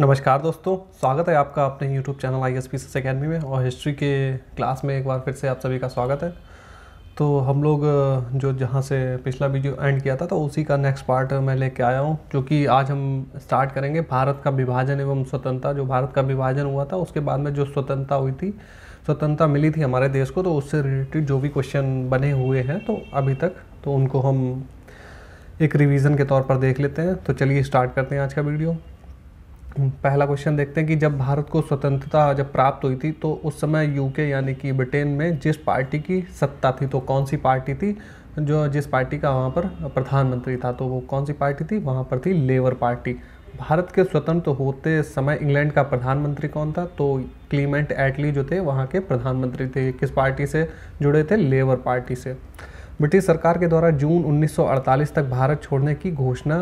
नमस्कार दोस्तों स्वागत है आपका अपने YouTube channel I S P S academy में और हिस्ट्री के क्लास में एक बार फिर से आप सभी का स्वागत है तो हम लोग जो जहाँ से पिछला वीडियो एंड किया था तो उसी का नेक्स्ट पार्ट मैं लेके आया हूँ क्योंकि आज हम स्टार्ट करेंगे भारत का विभाजन एवं स्वतंत्रता जो भारत का विभाजन हुआ था उसके बाद में जो स्वतंत्रता हुई थी स्वतंत्रता मिली थी हमारे देश को तो उससे रिलेटेड जो भी क्वेश्चन बने हुए हैं तो अभी तक तो उनको हम एक रिवीजन के तौर पर देख लेते हैं तो चलिए स्टार्ट करते हैं आज का वीडियो पहला क्वेश्चन देखते हैं कि जब भारत को स्वतंत्रता जब प्राप्त हुई थी तो उस समय यूके यानी कि ब्रिटेन में जिस पार्टी की सत्ता थी तो कौन सी पार्टी थी जो जिस पार्टी का वहाँ पर प्रधानमंत्री था तो वो कौन सी पार्टी थी वहाँ पर थी लेबर पार्टी भारत के स्वतंत्र होते समय इंग्लैंड का प्रधानमंत्री कौन था तो क्लीमेंट एटली जो थे वहाँ के प्रधानमंत्री थे किस पार्टी से जुड़े थे लेबर पार्टी से ब्रिटिश सरकार के द्वारा जून 1948 तक भारत छोड़ने की घोषणा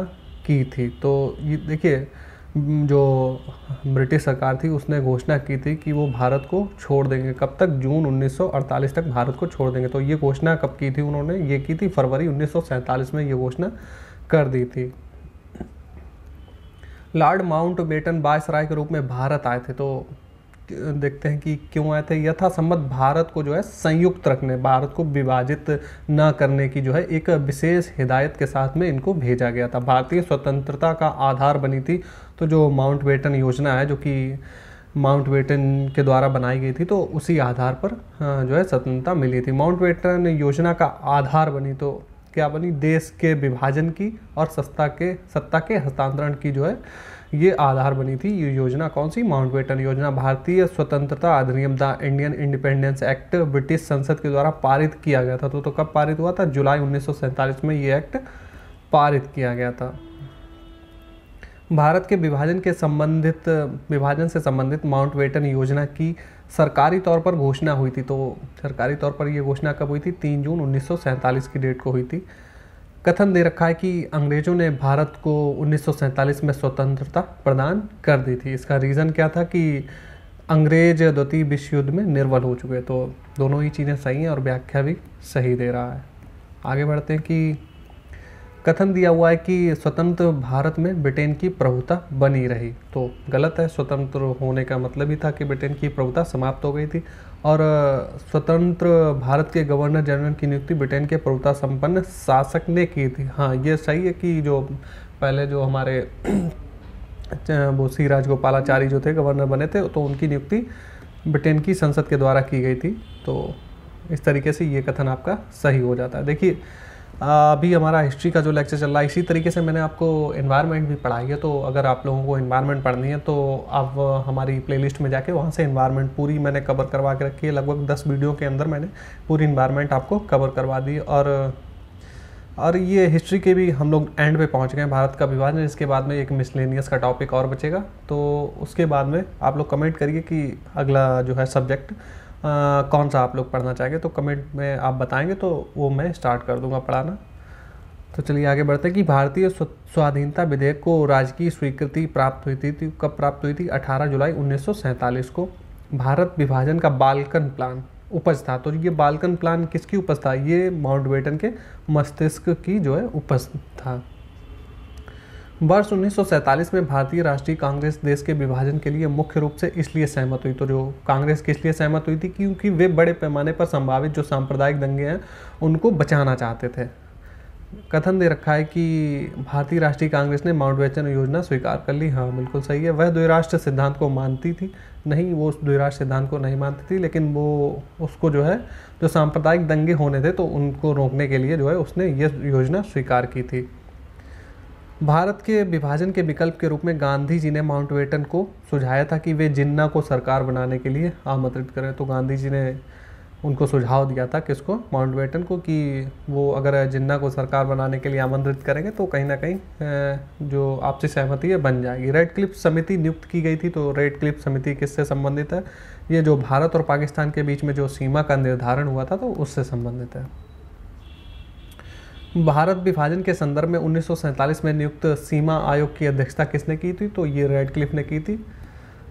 की थी तो ये देखिए जो ब्रिटिश सरकार थी उसने घोषणा की थी कि वो भारत को छोड़ देंगे कब तक जून 1948 तक भारत को छोड़ देंगे तो ये घोषणा कब की थी उन्होंने ये की थी फरवरी 1947 में ये घोषणा कर दी थी लॉर्ड माउंट बेटन बायसराय के रूप में भारत आए थे तो देखते हैं कि क्यों आए थे यथासम्मत भारत को जो है संयुक्त रखने भारत को विभाजित न करने की जो है एक विशेष हिदायत के साथ में इनको भेजा गया था भारतीय स्वतंत्रता का आधार बनी थी तो जो माउंट बेटन योजना है जो कि माउंट बेटन के द्वारा बनाई गई थी तो उसी आधार पर हाँ, जो है स्वतंत्रता मिली थी माउंट बेटन योजना का आधार बनी तो क्या बनी देश के विभाजन की और सत्ता के सत्ता के हस्तांतरण की जो है ये आधार बनी थी ये योजना कौन सी माउंट बेटन योजना भारतीय स्वतंत्रता अधिनियम the Indian Independence Act British संसद के द्वारा पारित किया गया था तो, तो कब पारित हुआ था जुलाई उन्नीस में ये एक्ट पारित किया गया था भारत के विभाजन के संबंधित विभाजन से संबंधित माउंट बेटन योजना की सरकारी तौर पर घोषणा हुई थी तो सरकारी तौर पर यह घोषणा कब हुई थी तीन जून उन्नीस की डेट को हुई थी कथन दे रखा है कि अंग्रेज़ों ने भारत को उन्नीस में स्वतंत्रता प्रदान कर दी थी इसका रीज़न क्या था कि अंग्रेज द्वितीय विश्व युद्ध में निर्बल हो चुके तो दोनों ही चीज़ें सही हैं और व्याख्या भी सही दे रहा है आगे बढ़ते हैं कि कथन दिया हुआ है कि स्वतंत्र भारत में ब्रिटेन की प्रभुता बनी रही तो गलत है स्वतंत्र होने का मतलब ही था कि ब्रिटेन की प्रभुता समाप्त हो गई थी और स्वतंत्र भारत के गवर्नर जनरल की नियुक्ति ब्रिटेन के प्रभुता संपन्न शासक ने की थी हाँ ये सही है कि जो पहले जो हमारे वो सी राजगोपालाचारी जो थे गवर्नर बने थे तो उनकी नियुक्ति ब्रिटेन की संसद के द्वारा की गई थी तो इस तरीके से ये कथन आपका सही हो जाता है देखिए अभी हमारा हिस्ट्री का जो लेक्चर चल रहा है इसी तरीके से मैंने आपको इन्वायरमेंट भी पढ़ाई है तो अगर आप लोगों को इन्वायरमेंट पढ़नी है तो आप हमारी प्लेलिस्ट में जाके वहाँ से इन्वायरमेंट पूरी मैंने कवर करवा के रखी है लगभग दस वीडियो के अंदर मैंने पूरी इन्वायरमेंट आपको कवर करवा दी और और ये हिस्ट्री के भी हम लोग एंड पे पहुंच गए हैं भारत का विभाजन इसके बाद में एक मिसलेनियस का टॉपिक और बचेगा तो उसके बाद में आप लोग कमेंट करिए कि अगला जो है सब्जेक्ट कौन सा आप लोग पढ़ना चाहेंगे तो कमेंट में आप बताएंगे तो वो मैं स्टार्ट कर दूंगा पढ़ाना तो चलिए आगे बढ़ते कि भारतीय स्वाधीनता विधेयक को राजकीय स्वीकृति प्राप्त हुई थी तो कब प्राप्त हुई थी 18 जुलाई उन्नीस को भारत विभाजन का बालकन प्लान उपज था तो ये बालकन प्लान किसकी उपज था ये माउंट बेटन के मस्तिष्क की जो है उपज था वर्ष 1947 में भारतीय राष्ट्रीय कांग्रेस देश के विभाजन के लिए मुख्य रूप से इसलिए सहमत हुई तो जो कांग्रेस किस लिए सहमत हुई थी क्योंकि वे बड़े पैमाने पर संभावित जो सांप्रदायिक दंगे हैं उनको बचाना चाहते थे कथन दे रखा है कि भारतीय राष्ट्रीय कांग्रेस ने माउंट वेचन योजना स्वीकार कर ली हाँ बिल्कुल सही है वह द्विराष्ट्र सिद्धांत को मानती थी नहीं वो उस द्विराष्ट्र सिद्धांत को नहीं मानती थी लेकिन वो उसको जो है जो सांप्रदायिक दंगे होने थे तो उनको रोकने के लिए जो है उसने ये योजना स्वीकार की थी भारत के विभाजन के विकल्प के रूप में गांधी जी ने वेटन को सुझाया था कि वे जिन्ना को सरकार बनाने के लिए आमंत्रित करें तो गांधी जी ने उनको सुझाव दिया था किसको वेटन को कि वो अगर जिन्ना को सरकार बनाने के लिए आमंत्रित करेंगे तो कहीं ना कहीं जो आपसी सहमति है बन जाएगी रेड क्लिप समिति नियुक्त की गई थी तो रेड क्लिप समिति किससे संबंधित है ये जो भारत और पाकिस्तान के बीच में जो सीमा का निर्धारण हुआ था तो उससे संबंधित है भारत विभाजन के संदर्भ में उन्नीस में नियुक्त सीमा आयोग की अध्यक्षता किसने की थी तो ये रेडक्लिफ ने की थी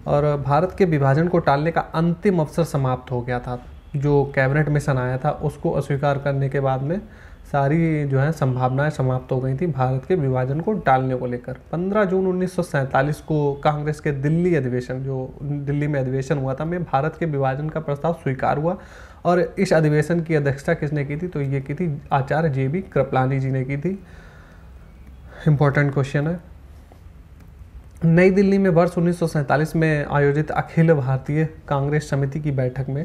और भारत के विभाजन को टालने का अंतिम अवसर समाप्त हो गया था जो कैबिनेट मिशन आया था उसको अस्वीकार करने के बाद में सारी जो है संभावनाएं समाप्त हो गई थी भारत के विभाजन को टालने को लेकर 15 जून उन्नीस को कांग्रेस के दिल्ली अधिवेशन जो दिल्ली में अधिवेशन हुआ था में भारत के विभाजन का प्रस्ताव स्वीकार हुआ और इस अधिवेशन की अध्यक्षता किसने की थी तो ये की थी आचार्य जे बी कृपलानी जी ने की थी इम्पोर्टेंट क्वेश्चन है नई दिल्ली में वर्ष उन्नीस में आयोजित अखिल भारतीय कांग्रेस समिति की बैठक में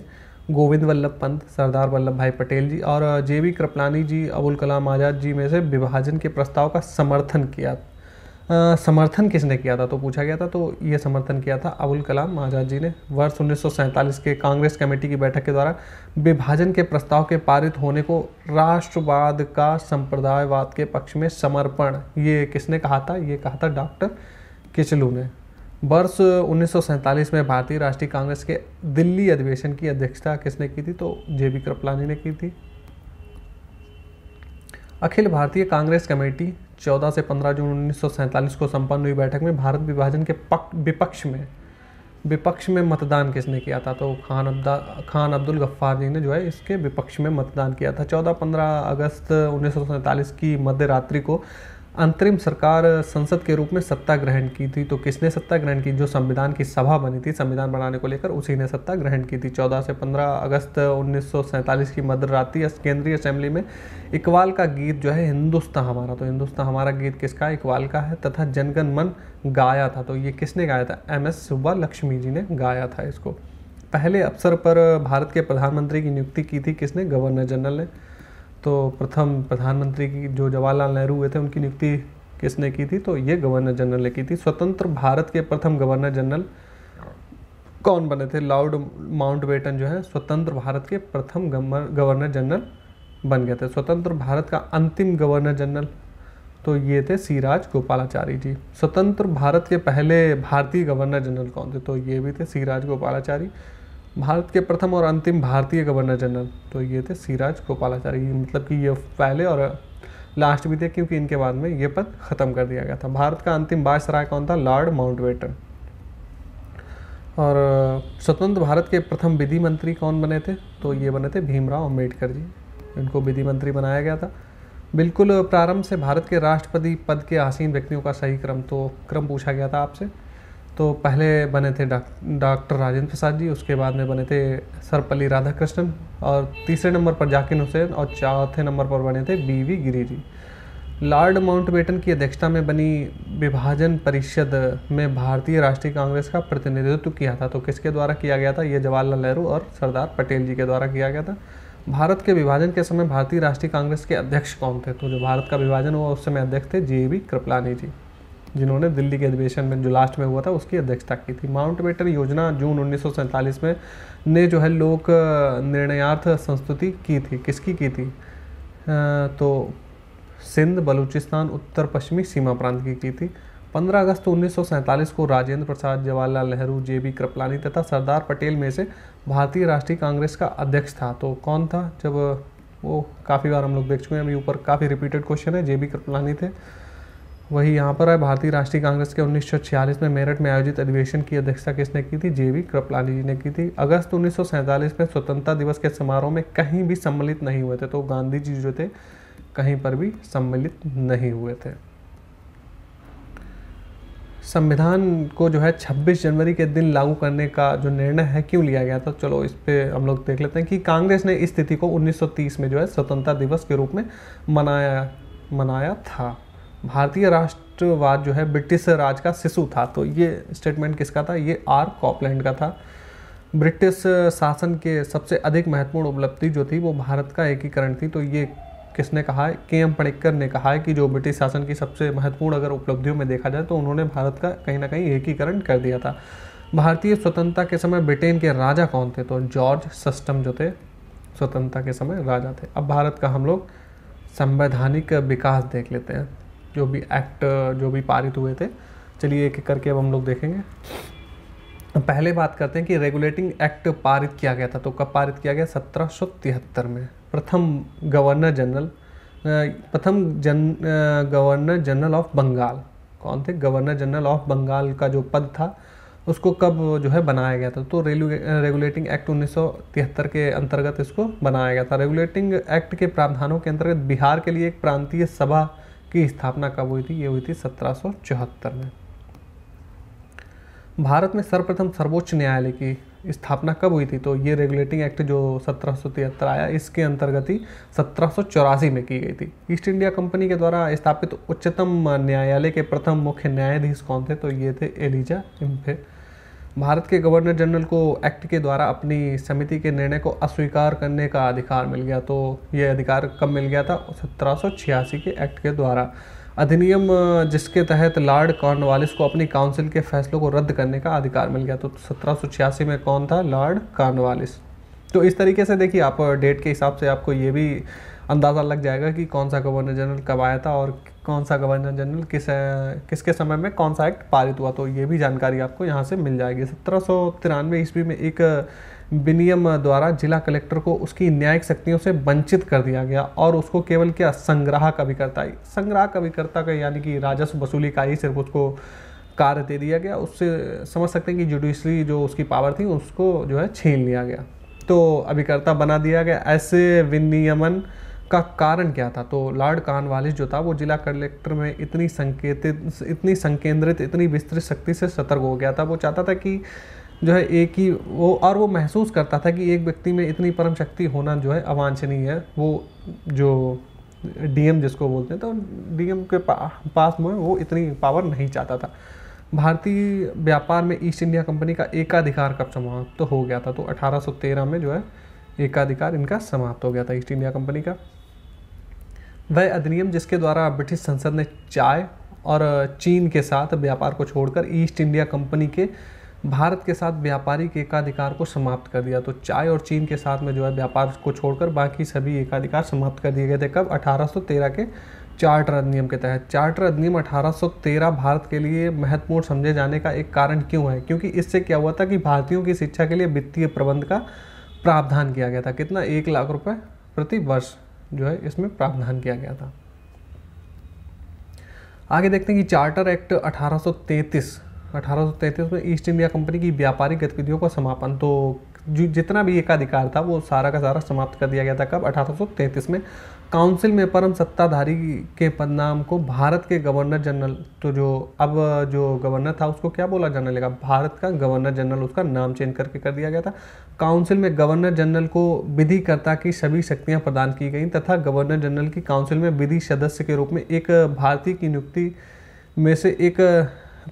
गोविंद वल्लभ पंत सरदार वल्लभ भाई पटेल जी और जे वी कृपलानी जी अबुल कलाम आज़ाद जी में से विभाजन के प्रस्ताव का समर्थन किया आ, समर्थन किसने किया था तो पूछा गया था तो ये समर्थन किया था अबुल कलाम आज़ाद जी ने वर्ष उन्नीस के कांग्रेस कमेटी की बैठक के द्वारा विभाजन के प्रस्ताव के पारित होने को राष्ट्रवाद का संप्रदायवाद के पक्ष में समर्पण ये किसने कहा था ये कहा था डॉक्टर किचलू ने वर्ष उन्नीस में भारतीय राष्ट्रीय कांग्रेस के दिल्ली अधिवेशन की अध्यक्षता किसने की थी तो जे बी कृपलानी ने की थी अखिल भारतीय कांग्रेस कमेटी 14 से 15 जून उन्नीस को संपन्न हुई बैठक में भारत विभाजन के पक विपक्ष में विपक्ष में मतदान किसने किया था तो खान अब्दा खान अब्दुल गफ्फार जी ने जो है इसके विपक्ष में मतदान किया था 14-15 अगस्त उन्नीस की मध्य रात्रि को अंतरिम सरकार संसद के रूप में सत्ता ग्रहण की थी तो किसने सत्ता ग्रहण की जो संविधान की सभा बनी थी संविधान बनाने को लेकर उसी ने सत्ता ग्रहण की थी 14 से 15 अगस्त उन्नीस की मध्यरात्रि केंद्रीय असेंबली में इकबाल का गीत जो है हिंदुस्तान हमारा तो हिंदुस्तान हमारा गीत किसका इकबाल का है तथा जनगण मन गाया था तो ये किसने गाया था एम एस सुब्बा लक्ष्मी जी ने गाया था इसको पहले अवसर पर भारत के प्रधानमंत्री की नियुक्ति की थी किसने गवर्नर जनरल ने तो प्रथम प्रधानमंत्री की जो जवाहरलाल नेहरू हुए थे उनकी नियुक्ति किसने की थी तो ये गवर्नर जनरल ने की थी स्वतंत्र भारत के प्रथम गवर्नर जनरल कौन बने थे लॉर्ड माउंट बेटन जो है स्वतंत्र भारत के प्रथम गवर्नर जनरल बन गए थे स्वतंत्र भारत का अंतिम गवर्नर जनरल तो ये थे सिराज गोपालाचारी जी स्वतंत्र भारत के पहले भारतीय गवर्नर जनरल कौन थे तो ये भी थे सिराज गोपालाचारी भारत के प्रथम और अंतिम भारतीय गवर्नर जनरल तो ये थे सिराज गोपालाचारी मतलब कि ये पहले और लास्ट भी थे क्योंकि इनके बाद में ये पद खत्म कर दिया गया था भारत का अंतिम बादशाह कौन था लॉर्ड माउंट और स्वतंत्र भारत के प्रथम विधि मंत्री कौन बने थे तो ये बने थे भीमराव अम्बेडकर जी इनको विधि मंत्री बनाया गया था बिल्कुल प्रारंभ से भारत के राष्ट्रपति पद के आसीन व्यक्तियों का सही क्रम तो क्रम पूछा गया था आपसे तो पहले बने थे डॉक्टर राजेंद्र प्रसाद जी उसके बाद में बने थे सरपल्ली राधाकृष्णन और तीसरे नंबर पर जाकिर हुसैन और चौथे नंबर पर बने थे B V Giri ji Lord Mountbatten की अध्यक्षता में बनी विभाजन परिषद में भारतीय राष्ट्रीय कांग्रेस का प्रतिनिधित्व किया था तो किसके द्वारा किया गया था ये जवाहरलाल नेहरू और सरदार पटेल जी के द्वारा किया गया था भारत के विभाजन के समय भारतीय राष्ट्रीय कांग्रेस के अध्यक्ष कौन थे तो जो भारत का विभाजन हुआ उस समय अध्यक्ष थे जे बी कृपलानी जी जिन्होंने दिल्ली के अधिवेशन में जो लास्ट में हुआ था उसकी अध्यक्षता की थी माउंट बेटन योजना जून उन्नीस में ने जो है लोक निर्णयार्थ संस्तुति की थी किसकी की थी तो सिंध बलूचिस्तान उत्तर पश्चिमी सीमा प्रांत की की थी 15 अगस्त उन्नीस को राजेंद्र प्रसाद जवाहरलाल नेहरू जे बी कृपलानी तथा सरदार पटेल में से भारतीय राष्ट्रीय कांग्रेस का अध्यक्ष था तो कौन था जब वो काफ़ी बार हम लोग देख चुके हैं अभी ऊपर काफ़ी रिपीटेड क्वेश्चन है जे बी कृपलानी थे वही यहाँ पर है भारतीय राष्ट्रीय कांग्रेस के 1946 में मेरठ में आयोजित अधिवेशन की अध्यक्षता किसने की थी जेवी कृपलानी जी ने की थी अगस्त उन्नीस में स्वतंत्रता दिवस के समारोह में कहीं भी सम्मिलित नहीं हुए थे तो गांधी जी जो थे कहीं पर भी सम्मिलित नहीं हुए थे संविधान को जो है 26 जनवरी के दिन लागू करने का जो निर्णय है क्यों लिया गया था चलो इस पर हम लोग देख लेते हैं कि कांग्रेस ने इस स्थिति को 1930 में जो है स्वतंत्रता दिवस के रूप में मनाया मनाया था भारतीय राष्ट्रवाद जो है ब्रिटिश राज का शिशु था तो ये स्टेटमेंट किसका था ये आर कॉपलैंड का था ब्रिटिश शासन के सबसे अधिक महत्वपूर्ण उपलब्धि जो थी वो भारत का एकीकरण थी तो ये किसने कहा है के एम पणिक्कर ने कहा है कि जो ब्रिटिश शासन की सबसे महत्वपूर्ण अगर उपलब्धियों में देखा जाए तो उन्होंने भारत का कहीं ना कहीं एकीकरण कर दिया था भारतीय स्वतंत्रता के समय ब्रिटेन के राजा कौन थे तो जॉर्ज सस्टम जो थे स्वतंत्रता के समय राजा थे अब भारत का हम लोग संवैधानिक विकास देख लेते हैं जो भी एक्ट जो भी पारित हुए थे चलिए एक एक करके अब हम लोग देखेंगे पहले बात करते हैं कि रेगुलेटिंग एक्ट पारित किया गया था तो कब पारित किया गया सत्रह में प्रथम गवर्नर जनरल प्रथम जन गवर्नर जनरल ऑफ बंगाल कौन थे गवर्नर जनरल ऑफ बंगाल का जो पद था उसको कब जो है बनाया गया था तो रेगुलेटिंग एक्ट उन्नीस के अंतर्गत इसको बनाया गया था रेगुलेटिंग एक्ट के प्रावधानों के अंतर्गत बिहार के लिए एक प्रांतीय सभा की स्थापना कब हुई थी ये हुई थी सत्रह में भारत में सर्वप्रथम सर्वोच्च न्यायालय की स्थापना कब हुई थी तो ये रेगुलेटिंग एक्ट जो सत्रह आया इसके अंतर्गत ही सत्रह में की गई थी ईस्ट इंडिया कंपनी के द्वारा स्थापित उच्चतम न्यायालय के प्रथम मुख्य न्यायाधीश कौन थे तो ये थे एलिजा इम्फे भारत के गवर्नर जनरल को एक्ट के द्वारा अपनी समिति के निर्णय को अस्वीकार करने का अधिकार मिल गया तो ये अधिकार कब मिल गया था सत्रह के एक्ट के द्वारा अधिनियम जिसके तहत लॉर्ड कॉर्नवालिस को अपनी काउंसिल के फैसलों को रद्द करने का अधिकार मिल गया तो सत्रह में कौन था लॉर्ड कॉर्नवालिस तो इस तरीके से देखिए आप डेट के हिसाब से आपको ये भी अंदाज़ा लग जाएगा कि कौन सा गवर्नर जनरल कब आया था और कौन सा गवर्नर जनरल किस किसके समय में कौन सा एक्ट पारित हुआ तो ये भी जानकारी आपको यहाँ से मिल जाएगी सत्रह सौ तिरानवे ईस्वी में एक विनियम द्वारा जिला कलेक्टर को उसकी न्यायिक शक्तियों से वंचित कर दिया गया और उसको केवल क्या संग्राहक का ही संग्रह का का यानी कि राजस्व वसूली का ही सिर्फ उसको कार्य दे दिया गया उससे समझ सकते हैं कि जुडिशरी जो उसकी पावर थी उसको जो है छीन लिया गया तो अभिकर्ता बना दिया गया ऐसे विनियमन का कारण क्या था तो लॉर्ड कानवालिस जो था वो जिला कलेक्टर में इतनी संकेतित इतनी संकेंद्रित इतनी विस्तृत शक्ति से सतर्क हो गया था वो चाहता था कि जो है एक ही वो और वो महसूस करता था कि एक व्यक्ति में इतनी परम शक्ति होना जो है अवांछनीय है वो जो डीएम जिसको बोलते हैं तो डीएम के पा, पास में वो इतनी पावर नहीं चाहता था भारतीय व्यापार में ईस्ट इंडिया कंपनी का एकाधिकार कब समाप्त तो हो गया था तो 1813 में जो है एकाधिकार इनका समाप्त हो गया था ईस्ट इंडिया कंपनी का वह अधिनियम जिसके द्वारा ब्रिटिश संसद ने चाय और चीन के साथ व्यापार को छोड़कर ईस्ट इंडिया कंपनी के भारत के साथ व्यापारिक एकाधिकार को समाप्त कर दिया तो चाय और चीन के साथ में जो है व्यापार को छोड़कर बाकी सभी एकाधिकार समाप्त कर दिए गए थे कब 1813 के चार्टर अधिनियम के तहत चार्टर अधिनियम 1813 भारत के लिए महत्वपूर्ण समझे जाने का एक कारण क्यों है क्योंकि इससे क्या हुआ था कि भारतीयों की शिक्षा के लिए वित्तीय प्रबंध का प्रावधान किया गया था कितना एक लाख रुपए प्रति वर्ष जो है इसमें प्रावधान किया गया था आगे देखते हैं कि चार्टर एक्ट 1833 1833 में ईस्ट इंडिया कंपनी की व्यापारिक गतिविधियों का समापन तो जितना भी एकाधिकार था वो सारा का सारा समाप्त कर दिया गया था कब 1833 में काउंसिल में परम सत्ताधारी के पदनाम को भारत के गवर्नर जनरल तो जो अब जो गवर्नर था उसको क्या बोला जाने लगा भारत का गवर्नर जनरल उसका नाम चेंज करके कर दिया गया था काउंसिल में गवर्नर जनरल को विधिकर्ता की सभी शक्तियां प्रदान की गई तथा गवर्नर जनरल की काउंसिल में विधि सदस्य के रूप में एक भारतीय की नियुक्ति में से एक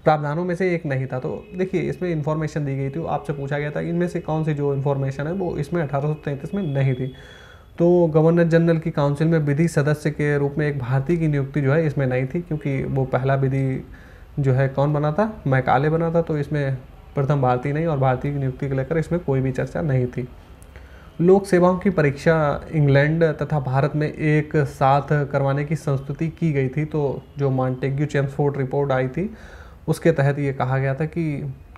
प्रावधानों में से एक नहीं था तो देखिए इसमें इन्फॉर्मेशन दी गई थी आपसे पूछा गया था इनमें से कौन सी जो इन्फॉर्मेशन है वो इसमें अठारह में नहीं थी तो गवर्नर जनरल की काउंसिल में विधि सदस्य के रूप में एक भारतीय की नियुक्ति जो है इसमें नहीं थी क्योंकि वो पहला विधि जो है कौन बना था मैकाले बना था तो इसमें प्रथम भारतीय नहीं और भारतीय की नियुक्ति को लेकर इसमें कोई भी चर्चा नहीं थी लोक सेवाओं की परीक्षा इंग्लैंड तथा भारत में एक साथ करवाने की संस्तुति की गई थी तो जो मॉन्टेग्यू चैम्सफोर्ड रिपोर्ट आई थी उसके तहत ये कहा गया था कि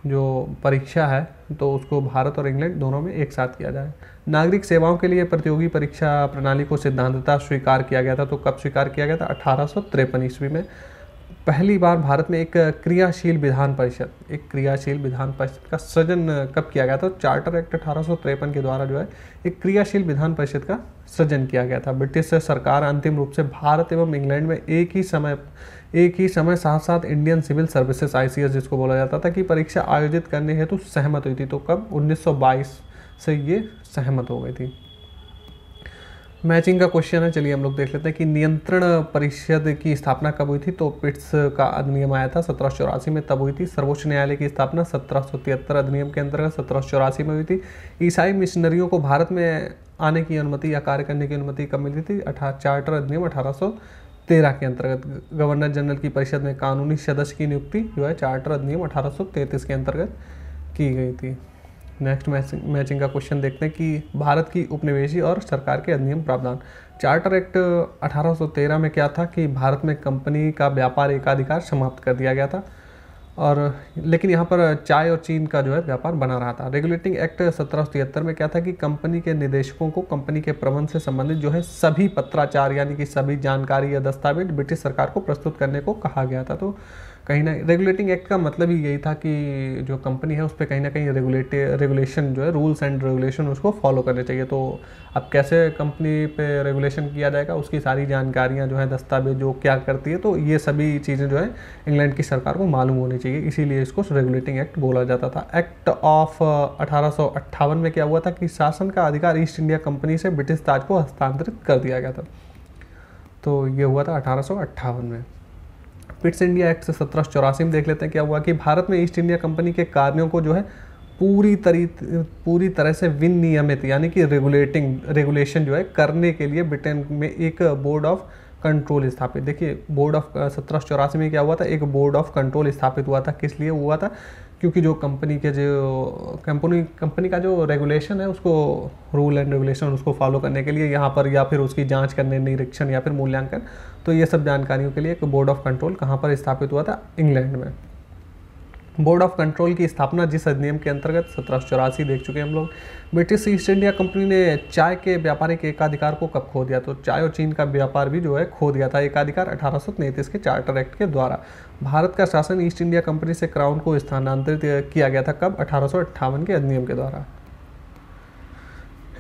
जो परीक्षा है तो उसको भारत और इंग्लैंड दोनों में एक साथ किया जाए नागरिक सेवाओं के लिए प्रतियोगी परीक्षा प्रणाली को सिद्धांतता स्वीकार किया गया था तो कब स्वीकार किया गया था अठारह ईस्वी में पहली बार भारत में एक क्रियाशील विधान परिषद एक क्रियाशील विधान परिषद का सृजन कब किया गया था चार्टर एक्ट अठारह के द्वारा जो है एक क्रियाशील विधान परिषद का सृजन किया गया था ब्रिटिश सरकार अंतिम रूप से भारत एवं इंग्लैंड में एक ही समय एक ही समय साथ साथ इंडियन सिविल सर्विसेज आई जिसको बोला जाता था कि परीक्षा आयोजित करने हेतु तो सहमत हुई थी तो कब 1922 से ये सहमत हो गई थी मैचिंग का क्वेश्चन है चलिए हम लोग देख लेते हैं कि नियंत्रण परिषद की स्थापना कब हुई थी तो पिट्स का अधिनियम आया था सत्रह में तब हुई थी सर्वोच्च न्यायालय की स्थापना सत्रह अधिनियम के अंतर्गत सत्रह में हुई थी ईसाई मिशनरियों को भारत में आने की अनुमति या कार्य करने की अनुमति कब मिली थी अठा चार्टर अधिनियम अठारह तेरह के अंतर्गत गवर्नर जनरल की परिषद में कानूनी सदस्य की नियुक्ति जो है चार्टर अधिनियम अठारह के अंतर्गत की गई थी नेक्स्ट मैचिंग मैचिंग का क्वेश्चन देखते हैं कि भारत की उपनिवेशी और सरकार के अधिनियम प्रावधान चार्टर एक्ट 1813 में क्या था कि भारत में कंपनी का व्यापार एकाधिकार समाप्त कर दिया गया था और लेकिन यहाँ पर चाय और चीन का जो है व्यापार बना रहा था रेगुलेटिंग एक्ट सत्रह में क्या था कि कंपनी के निदेशकों को कंपनी के प्रबंध से संबंधित जो है सभी पत्राचार यानी कि सभी जानकारी या दस्तावेज ब्रिटिश सरकार को प्रस्तुत करने को कहा गया था तो कहीं ना रेगुलेटिंग एक्ट का मतलब ही यही था कि जो कंपनी है उस पर कहीं ना कहीं रेगुलेट रेगुलेशन जो है रूल्स एंड रेगुलेशन उसको फॉलो करने चाहिए तो अब कैसे कंपनी पे रेगुलेशन किया जाएगा उसकी सारी जानकारियाँ जो है दस्तावेज जो क्या करती है तो ये सभी चीज़ें जो है इंग्लैंड की सरकार को मालूम होनी चाहिए इसीलिए इसको रेगुलेटिंग एक्ट बोला जाता था एक्ट ऑफ अठारह में क्या हुआ था कि शासन का अधिकार ईस्ट इंडिया कंपनी से ब्रिटिश ताज को हस्तांतरित कर दिया गया था तो ये हुआ था अठारह में फिट्स इंडिया एक्ट से सत्रह चौरासी में देख लेते हैं क्या हुआ कि भारत में ईस्ट इंडिया कंपनी के कार्यों को जो है पूरी तरी पूरी तरह से विनियमित यानी कि रेगुलेटिंग रेगुलेशन जो है करने के लिए ब्रिटेन में एक बोर्ड ऑफ कंट्रोल स्थापित देखिए बोर्ड ऑफ सत्रह चौरासी में क्या हुआ था एक बोर्ड ऑफ कंट्रोल स्थापित हुआ था किस लिए हुआ था क्योंकि जो कंपनी के जो कंपनी कंपनी का जो रेगुलेशन है उसको रूल एंड रेगुलेशन उसको फॉलो करने के लिए यहाँ पर या फिर उसकी जांच करने निरीक्षण या फिर मूल्यांकन तो ये सब जानकारियों के लिए एक बोर्ड ऑफ कंट्रोल कहाँ पर स्थापित हुआ था इंग्लैंड में बोर्ड ऑफ कंट्रोल की स्थापना जिस अधिनियम के अंतर्गत सत्रह देख चुके हैं हम लोग ब्रिटिश ईस्ट इंडिया कंपनी ने चाय के व्यापारिक एकाधिकार को कब खो दिया तो चाय और चीन का व्यापार भी जो है खो दिया था एकाधिकार अठारह के चार्टर एक्ट के द्वारा भारत का शासन ईस्ट इंडिया कंपनी से क्राउन को स्थानांतरित किया गया था कब अठारह के अधिनियम के द्वारा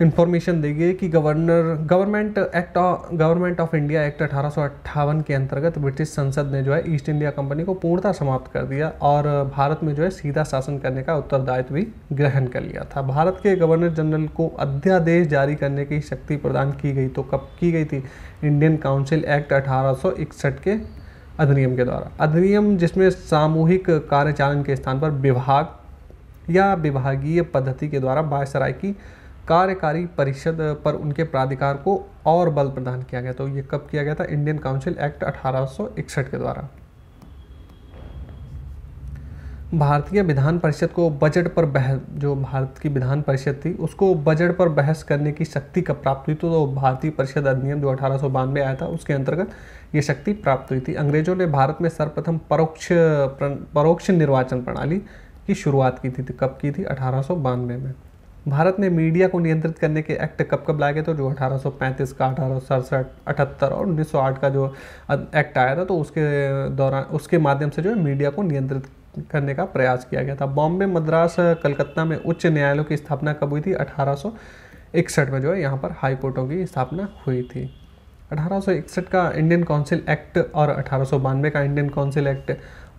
इन्फॉर्मेशन देगी कि governor government act government of India act अठारह के अंतर्गत ब्रिटिश संसद ने जो है ईस्ट इंडिया कंपनी को पूर्णतः समाप्त कर दिया और भारत में जो है सीधा शासन करने का उत्तरदायित्व भी ग्रहण कर लिया था भारत के गवर्नर जनरल को अध्यादेश जारी करने की शक्ति प्रदान की गई तो कब की गई थी इंडियन काउंसिल एक्ट अठारह के अधिनियम के द्वारा अधिनियम जिसमें सामूहिक कार्यचालन के स्थान पर विभाग या विभागीय पद्धति के द्वारा बायसराय की कार्यकारी परिषद पर उनके प्राधिकार को और बल प्रदान किया गया तो ये कब किया गया था इंडियन काउंसिल एक्ट अठारह के द्वारा भारतीय विधान परिषद को बजट पर बहस जो भारत की विधान परिषद थी उसको बजट पर बहस करने की शक्ति कब प्राप्त हुई तो, तो भारतीय परिषद अधिनियम जो अठारह आया था उसके अंतर्गत ये शक्ति प्राप्त हुई थी अंग्रेजों ने भारत में सर्वप्रथम परोक्ष परोक्ष निर्वाचन प्रणाली की शुरुआत की थी तो कब की थी अठारह में भारत में मीडिया को नियंत्रित करने के एक्ट कब कब लाए गए थे जो 1835 का अठारह सड़सठ अठहत्तर और 1908 का जो एक्ट आया था तो उसके दौरान उसके माध्यम से जो है मीडिया को नियंत्रित करने का प्रयास किया गया था बॉम्बे मद्रास कलकत्ता में उच्च न्यायालयों की स्थापना कब हुई थी अठारह में जो है यहाँ पर हाई कोर्टों की स्थापना हुई थी अठारह का इंडियन काउंसिल एक्ट और अठारह का इंडियन काउंसिल एक्ट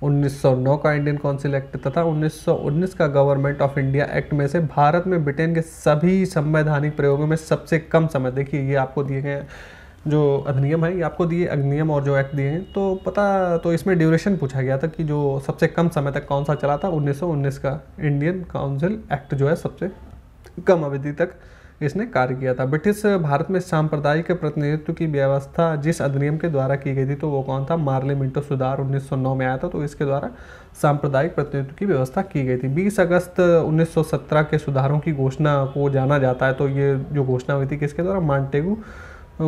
1909 का इंडियन काउंसिल एक्ट तथा 1919 का गवर्नमेंट ऑफ इंडिया एक्ट में से भारत में ब्रिटेन के सभी संवैधानिक प्रयोगों में सबसे कम समय देखिए ये आपको दिए गए जो अधिनियम है ये आपको दिए अधिनियम और जो एक्ट दिए हैं तो पता तो इसमें ड्यूरेशन पूछा गया था कि जो सबसे कम समय तक कौन सा चला था 1919 का इंडियन काउंसिल एक्ट जो है सबसे कम अवधि तक इसने कार्य किया था ब्रिटिश भारत में सांप्रदायिक प्रतिनिधित्व की व्यवस्था जिस अधिनियम के द्वारा की गई थी तो वो कौन था मार्ले मिंटो सुधार 1909 में आया था तो इसके द्वारा सांप्रदायिक प्रतिनिधित्व की व्यवस्था की गई थी 20 अगस्त 1917 के सुधारों की घोषणा को जाना जाता है तो ये जो घोषणा हुई थी किसके द्वारा मांटेगू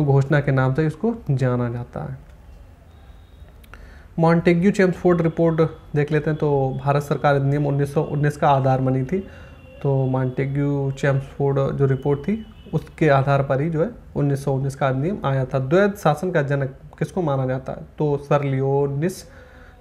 घोषणा के नाम से इसको जाना जाता है मॉन्टेग्यू चेम्सफोर्ड रिपोर्ट देख लेते हैं तो भारत सरकार अधिनियम 1919 का आधार बनी थी तो मॉन्टेग्यू चैम्सफोर्ड जो रिपोर्ट थी उसके आधार पर ही जो है उन्नीस का अधिनियम आया था द्वैत शासन का जनक किसको माना जाता है तो सर लियोनिस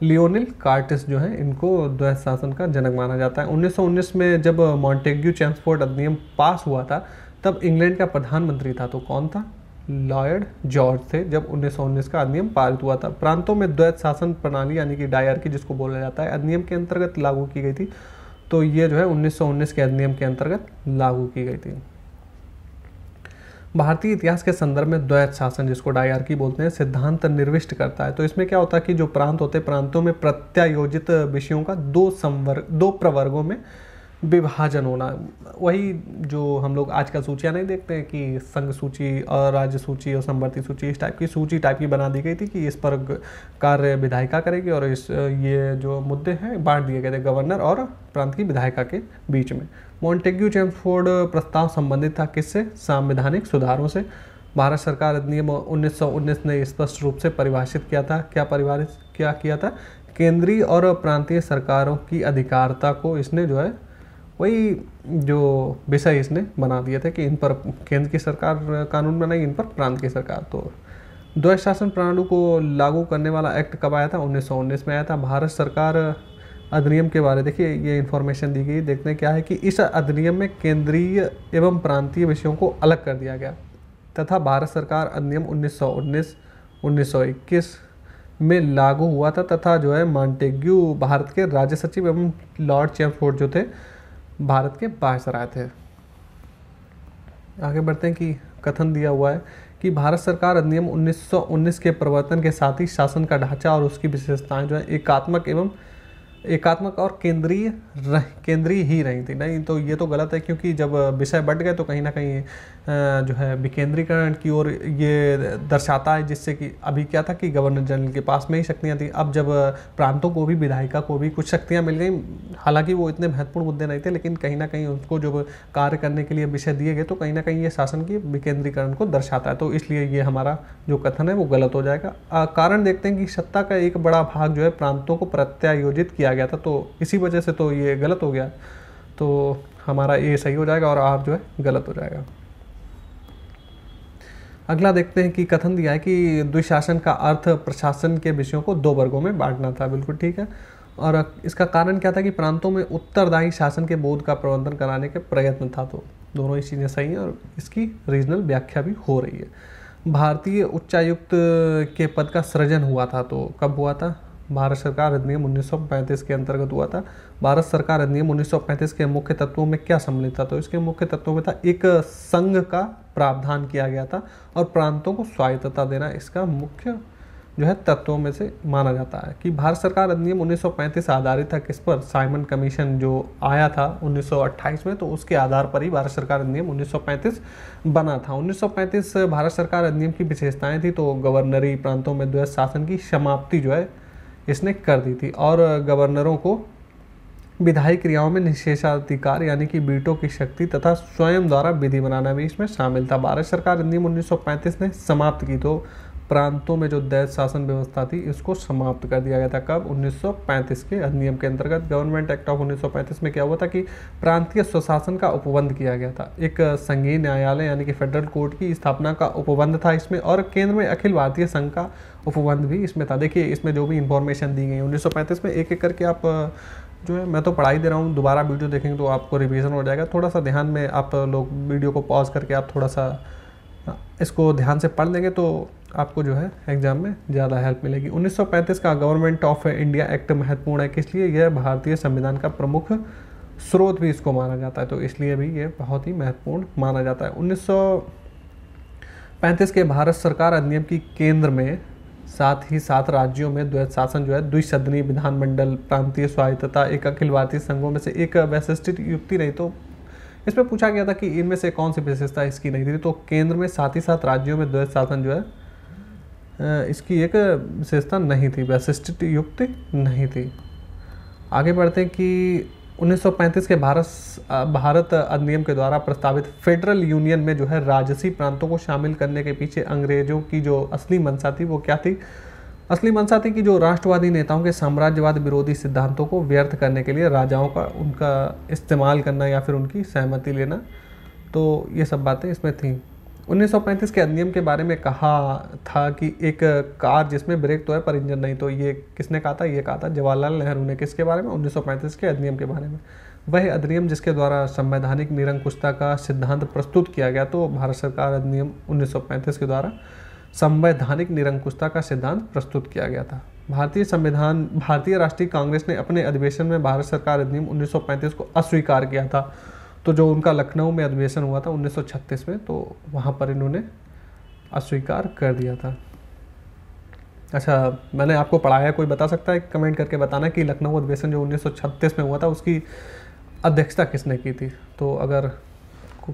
लियोनिल कार्टिस जो है इनको द्वैत शासन का जनक माना जाता है 1919 में जब मॉन्टेग्यू चैम्सफोर्ड अधिनियम पास हुआ था तब इंग्लैंड का प्रधानमंत्री था तो कौन था लॉयड जॉर्ज थे जब 1919 का अधिनियम पारित हुआ था प्रांतों में द्वैत शासन प्रणाली यानी कि की जिसको बोला जाता है अधिनियम के अंतर्गत लागू की गई थी तो ये जो है 1919 के अधिनियम के अंतर्गत लागू की गई थी भारतीय इतिहास के संदर्भ में द्वैत शासन जिसको डायर की बोलते हैं सिद्धांत निर्विष्ट करता है तो इसमें क्या होता है कि जो प्रांत होते प्रांतों में प्रत्यायोजित विषयों का दो संवर्ग दो प्रवर्गों में विभाजन होना वही जो हम लोग आजकल सूचियाँ नहीं देखते हैं कि संघ सूची और राज्य सूची और संवर्ती सूची इस टाइप की सूची टाइप की बना दी गई थी कि इस पर कार्य विधायिका करेगी और इस ये जो मुद्दे हैं बांट दिए गए थे गवर्नर और प्रांत की विधायिका के बीच में मॉन्टेग्यू चेम्सफोर्ड प्रस्ताव संबंधित था किससे संवैधानिक सुधारों से भारत सरकार अधिनियम उन्नीस ने स्पष्ट रूप से परिभाषित किया था क्या परिभाषित क्या किया था केंद्रीय और प्रांतीय सरकारों की अधिकारता को इसने जो है वही जो विषय इसने बना दिए थे कि इन पर केंद्र की सरकार कानून बनाई इन पर प्रांत की सरकार तो द्वैत शासन प्रणाली को लागू करने वाला एक्ट कब आया था उन्नीस में आया था भारत सरकार अधिनियम के बारे देखिए ये इन्फॉर्मेशन दी गई देखते हैं क्या है कि इस अधिनियम में केंद्रीय एवं प्रांतीय विषयों को अलग कर दिया गया तथा भारत सरकार अधिनियम 1919 1921 में लागू हुआ था तथा जो है मॉन्टेग्यू भारत के राज्य सचिव एवं लॉर्ड चैम्फोर्ड जो थे भारत के बाहर से आए थे आगे बढ़ते हैं कि कथन दिया हुआ है कि भारत सरकार अधिनियम 1919 के प्रवर्तन के साथ ही शासन का ढांचा और उसकी विशेषताएं जो है एकात्मक एवं एकात्मक और केंद्रीय रह केंद्रीय ही रही थी नहीं तो ये तो गलत है क्योंकि जब विषय बढ़ गए तो कहीं ना कहीं जो है विकेंद्रीकरण की ओर ये दर्शाता है जिससे कि अभी क्या था कि गवर्नर जनरल के पास में ही शक्तियाँ थी अब जब प्रांतों को भी विधायिका को भी कुछ शक्तियाँ मिल गई हालांकि वो इतने महत्वपूर्ण मुद्दे नहीं थे लेकिन कहीं ना कहीं उनको जब कार्य करने के लिए विषय दिए गए तो कहीं ना कहीं ये शासन की विकेंद्रीकरण को दर्शाता है तो इसलिए ये हमारा जो कथन है वो गलत हो जाएगा कारण देखते हैं कि सत्ता का एक बड़ा भाग जो है प्रांतों को प्रत्यायोजित किया गया था तो इसी वजह से तो ये गलत हो गया तो हमारा ए सही हो जाएगा और आर जो है गलत हो जाएगा अगला देखते हैं कि कथन दिया है कि दुशासन का अर्थ प्रशासन के विषयों को दो वर्गों में बांटना था बिल्कुल ठीक है और इसका कारण क्या था कि प्रांतों में उत्तरदायी शासन के बोध का प्रबंधन कराने के प्रयत्न था तो दोनों ही चीज़ें सही हैं और इसकी रीजनल व्याख्या भी हो रही है भारतीय उच्चायुक्त के पद का सृजन हुआ था तो कब हुआ था भारत सरकार अधिनियम 1935 के अंतर्गत हुआ था भारत सरकार अधिनियम 1935 के मुख्य तत्वों में क्या सम्मिलित था तो इसके मुख्य तत्वों में था एक संघ का प्रावधान किया गया था और प्रांतों को स्वायत्तता देना इसका मुख्य जो है तत्वों में से माना जाता है कि भारत सरकार अधिनियम 1935 आधारित था किस पर साइमन कमीशन जो आया था 1928 में तो उसके आधार पर ही भारत सरकार अधिनियम 1935 बना था 1935 भारत सरकार अधिनियम की विशेषताएं थी तो गवर्नरी प्रांतों में द्वैत शासन की समाप्ति जो है इसने कर दी थी और गवर्नरों को विधायी क्रियाओं में निशेषाधिकार यानी कि बीटो की शक्ति तथा स्वयं द्वारा विधि बनाना भी इसमें शामिल था भारत सरकार अधिनियम 1935 ने समाप्त की तो प्रांतों में जो दैत शासन व्यवस्था थी इसको समाप्त कर दिया गया था कब 1935 के अधिनियम के अंतर्गत गवर्नमेंट एक्ट ऑफ 1935 में क्या हुआ था कि प्रांतीय स्वशासन का उपबंध किया गया था एक संघीय न्यायालय यानी कि फेडरल कोर्ट की स्थापना का उपबंध था इसमें और केंद्र में अखिल भारतीय संघ का उपबंध भी इसमें था देखिए इसमें जो भी इंफॉर्मेशन दी गई उन्नीस में एक एक करके आप जो है मैं तो पढ़ाई दे रहा हूँ दोबारा वीडियो देखेंगे तो आपको रिविज़न हो जाएगा थोड़ा सा ध्यान में आप लोग वीडियो को पॉज करके आप थोड़ा सा इसको ध्यान से पढ़ लेंगे तो आपको जो है एग्ज़ाम में ज़्यादा हेल्प मिलेगी 1935 का गवर्नमेंट ऑफ इंडिया एक्ट महत्वपूर्ण है किस लिए यह भारतीय संविधान का प्रमुख स्रोत भी इसको माना जाता है तो इसलिए भी ये बहुत ही महत्वपूर्ण माना जाता है 1935 के भारत सरकार अधिनियम की केंद्र में साथ ही साथ राज्यों में द्वैत शासन जो है द्विसदनीय विधानमंडल प्रांतीय स्वायत्तता एक अखिल भारतीय संघों में से एक वैशिष्टित युक्ति नहीं तो इसमें पूछा गया था कि इनमें से कौन सी विशेषता इसकी नहीं थी तो केंद्र में साथ ही साथ राज्यों में द्वैत शासन जो है इसकी एक विशेषता नहीं थी वैशिष्ट युक्त नहीं थी आगे बढ़ते हैं कि 1935 के भारत भारत अधिनियम के द्वारा प्रस्तावित फेडरल यूनियन में जो है राजसी प्रांतों को शामिल करने के पीछे अंग्रेजों की जो असली मंशा थी वो क्या थी असली मंशा थी कि जो राष्ट्रवादी नेताओं के साम्राज्यवाद विरोधी सिद्धांतों को व्यर्थ करने के लिए राजाओं का उनका इस्तेमाल करना या फिर उनकी सहमति लेना तो ये सब बातें इसमें थीं 1935 के अधिनियम के बारे में कहा था कि एक कार जिसमें ब्रेक तो है पर इंजन नहीं तो ये किसने कहा था ये कहा था जवाहरलाल नेहरू ने किसके बारे में 1935 के अधिनियम के बारे में वह अधिनियम जिसके द्वारा संवैधानिक निरंकुशता का सिद्धांत प्रस्तुत किया गया तो भारत सरकार अधिनियम 1935 के द्वारा संवैधानिक निरंकुशता का सिद्धांत प्रस्तुत किया गया था भारतीय संविधान भारतीय राष्ट्रीय कांग्रेस ने अपने अधिवेशन में भारत सरकार अधिनियम 1935 को अस्वीकार किया था तो जो उनका लखनऊ में अधिवेशन हुआ था 1936 में तो वहाँ पर इन्होंने अस्वीकार कर दिया था अच्छा मैंने आपको पढ़ाया कोई बता सकता है कमेंट करके बताना कि लखनऊ अधिवेशन जो 1936 में हुआ था उसकी अध्यक्षता किसने की थी तो अगर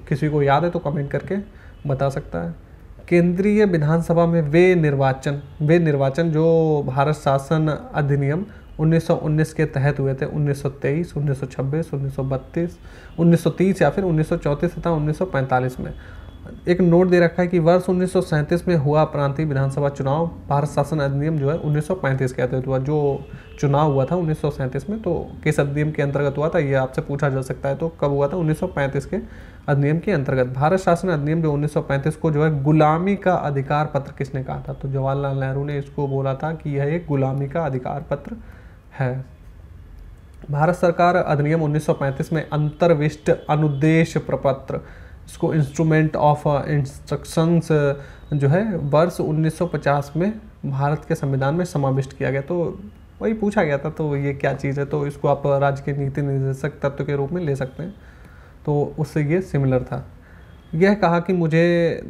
किसी को याद है तो कमेंट करके बता सकता है केंद्रीय विधानसभा में वे निर्वाचन वे निर्वाचन जो भारत शासन अधिनियम 1919 के तहत हुए थे 1923, 1926, 1932, 1930 या फिर 1934 तथा 1945 में एक नोट दे रखा है कि वर्ष उन्नीस में हुआ प्रांतीय विधानसभा चुनाव भारत शासन अधिनियम जो है 1935 के अंतर्गत हुआ जो चुनाव हुआ था उन्नीस में तो किस अधिनियम के अंतर्गत हुआ था ये आपसे पूछा जा सकता है तो कब हुआ था 1935 के अधिनियम के अंतर्गत भारत शासन अधिनियम जो 1935 को जो है गुलामी का अधिकार पत्र किसने कहा था तो जवाहरलाल नेहरू ने इसको बोला था कि यह एक गुलामी का अधिकार पत्र है भारत सरकार अधिनियम 1935 में अंतर्विष्ट अनुदेश प्रपत्र इसको इंस्ट्रूमेंट ऑफ इंस्ट्रक्शंस जो है वर्ष 1950 में भारत के संविधान में समाविष्ट किया गया तो वही पूछा गया था तो ये क्या चीज़ है तो इसको आप राज्य के नीति निर्देशक तत्व के रूप में ले सकते हैं तो उससे ये सिमिलर था यह कहा कि मुझे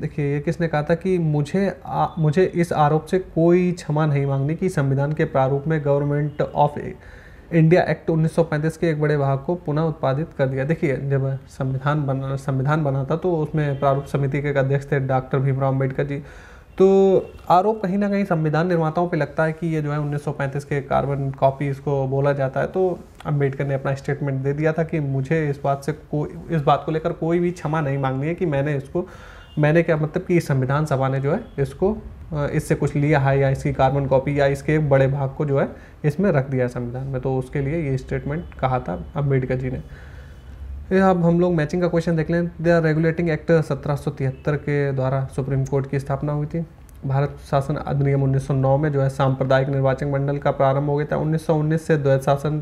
देखिए ये किसने कहा था कि मुझे आ, मुझे इस आरोप से कोई क्षमा नहीं मांगनी कि संविधान के प्रारूप में गवर्नमेंट ऑफ इंडिया एक्ट 1935 के एक बड़े भाग को पुनः उत्पादित कर दिया देखिए जब संविधान बना संविधान बना था तो उसमें प्रारूप समिति के अध्यक्ष थे डॉक्टर भीमराव अम्बेडकर जी तो आरोप कहीं ना कहीं संविधान निर्माताओं पे लगता है कि ये जो है 1935 के कार्बन कॉपी इसको बोला जाता है तो अम्बेडकर ने अपना स्टेटमेंट दे दिया था कि मुझे इस बात से कोई इस बात को लेकर कोई भी क्षमा नहीं मांगनी है कि मैंने इसको मैंने क्या मतलब कि संविधान सभा ने जो है इसको इससे कुछ लिया है या इसकी कार्बन कॉपी या इसके बड़े भाग को जो है इसमें रख दिया है संविधान में तो उसके लिए ये स्टेटमेंट कहा था अम्बेडकर जी ने ये अब हम लोग मैचिंग का क्वेश्चन देख लें दे आर रेगुलेटिंग एक्ट सत्रह के द्वारा सुप्रीम कोर्ट की स्थापना हुई थी भारत शासन अधिनियम 1909 में जो है सांप्रदायिक निर्वाचन मंडल का प्रारंभ हो गया था 1919 से द्वैत शासन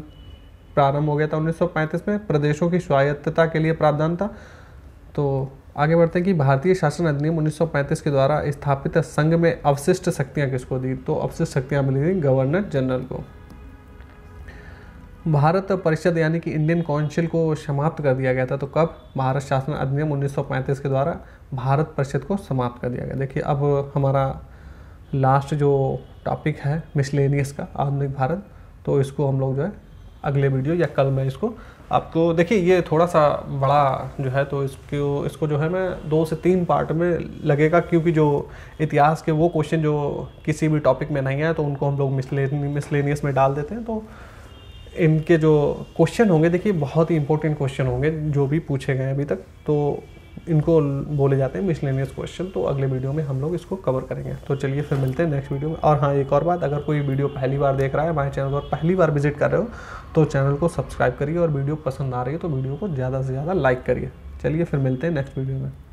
प्रारंभ हो गया था 1935 में प्रदेशों की स्वायत्तता के लिए प्रावधान था तो आगे बढ़ते हैं कि भारतीय शासन अधिनियम 1935 के द्वारा स्थापित संघ में अवशिष्ट शक्तियाँ किसको दी तो अवशिष्ट शक्तियाँ मिली थी गवर्नर जनरल को भारत परिषद यानी कि इंडियन काउंसिल को समाप्त कर दिया गया था तो कब भारत शासन अधिनियम 1935 के द्वारा भारत परिषद को समाप्त कर दिया गया देखिए अब हमारा लास्ट जो टॉपिक है मिसलेनियस का आधुनिक भारत तो इसको हम लोग जो है अगले वीडियो या कल मैं इसको आपको देखिए ये थोड़ा सा बड़ा जो है तो इसको इसको जो है मैं दो से तीन पार्ट में लगेगा क्योंकि जो इतिहास के वो क्वेश्चन जो किसी भी टॉपिक में नहीं है तो उनको हम लोग मिसलेनियस में डाल देते हैं तो इनके जो क्वेश्चन होंगे देखिए बहुत ही इंपॉर्टेंट क्वेश्चन होंगे जो भी पूछे गए अभी तक तो इनको बोले जाते हैं मिसलेनियस क्वेश्चन तो अगले वीडियो में हम लोग इसको कवर करेंगे तो चलिए फिर मिलते हैं नेक्स्ट वीडियो में और हाँ एक और बात अगर कोई वीडियो पहली बार देख रहा है हमारे चैनल पर पहली बार विजिट कर रहे हो तो चैनल को सब्सक्राइब करिए और वीडियो पसंद आ रही है तो वीडियो को ज़्यादा से ज़्यादा लाइक करिए चलिए फिर मिलते हैं नेक्स्ट वीडियो में